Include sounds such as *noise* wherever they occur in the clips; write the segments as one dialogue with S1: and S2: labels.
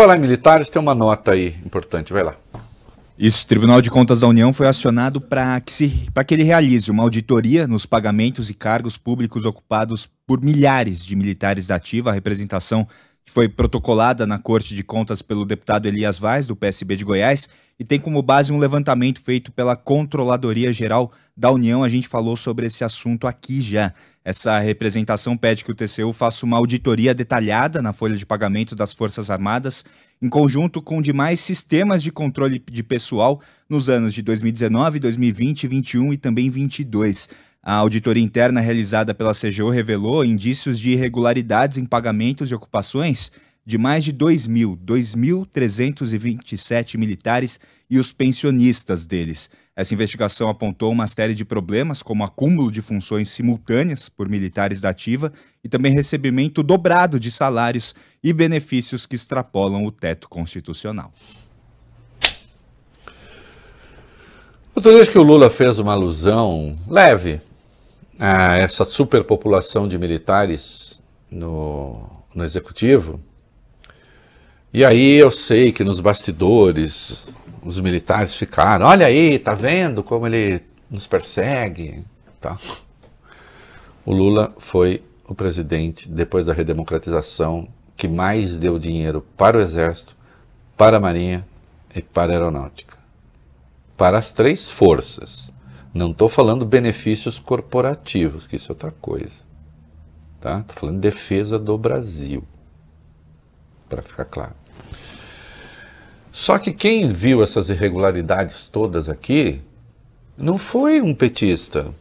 S1: falar em militares, tem uma nota aí importante, vai lá. Isso, o Tribunal de Contas da União foi acionado para que, se, que ele realize uma auditoria nos pagamentos e cargos públicos ocupados por milhares de militares da ativa. A representação que foi protocolada na Corte de Contas pelo deputado Elias Vaz, do PSB de Goiás, e tem como base um levantamento feito pela Controladoria Geral da União. A gente falou sobre esse assunto aqui já. Essa representação pede que o TCU faça uma auditoria detalhada na folha de pagamento das Forças Armadas, em conjunto com demais sistemas de controle de pessoal nos anos de 2019, 2020, 2021 e também 2022. A auditoria interna realizada pela CGO revelou indícios de irregularidades em pagamentos e ocupações de mais de 2.000, 2.327 militares e os pensionistas deles. Essa investigação apontou uma série de problemas, como acúmulo de funções simultâneas por militares da ativa e também recebimento dobrado de salários e benefícios que extrapolam o teto constitucional.
S2: Outra vez que o Lula fez uma alusão leve a ah, essa superpopulação de militares no, no executivo. E aí eu sei que nos bastidores os militares ficaram, olha aí, tá vendo como ele nos persegue, tá? O Lula foi o presidente depois da redemocratização que mais deu dinheiro para o exército, para a marinha e para a aeronáutica. Para as três forças. Não estou falando benefícios corporativos, que isso é outra coisa. Estou tá? falando defesa do Brasil, para ficar claro. Só que quem viu essas irregularidades todas aqui não foi um petista,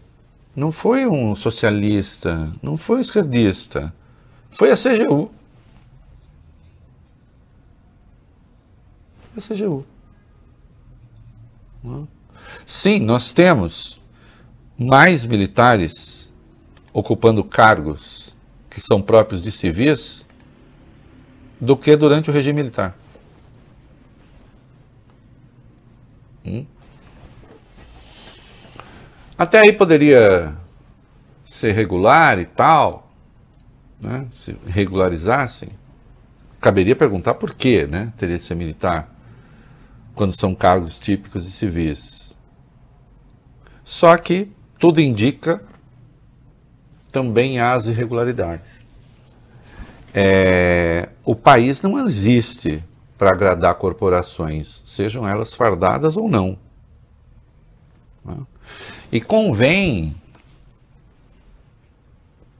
S2: não foi um socialista, não foi um esquerdista, foi a CGU. A CGU. Sim, nós temos mais militares ocupando cargos que são próprios de civis do que durante o regime militar. Hum? Até aí poderia ser regular e tal, né? se regularizassem. Caberia perguntar por quê, né? Teria de ser militar, quando são cargos típicos de civis. Só que tudo indica também as irregularidades. É, o país não existe para agradar corporações, sejam elas fardadas ou não. Né? E convém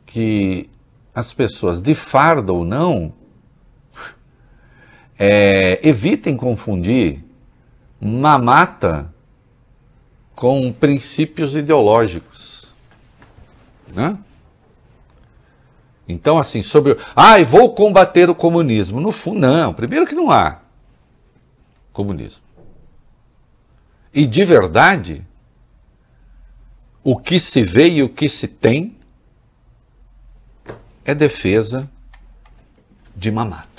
S2: que as pessoas, de farda ou não, *laughs* é, evitem confundir mamata com princípios ideológicos. Né? Então, assim, sobre. Ah, vou combater o comunismo. No fundo, não. Primeiro que não há comunismo. E de verdade, o que se vê e o que se tem é defesa de mamata.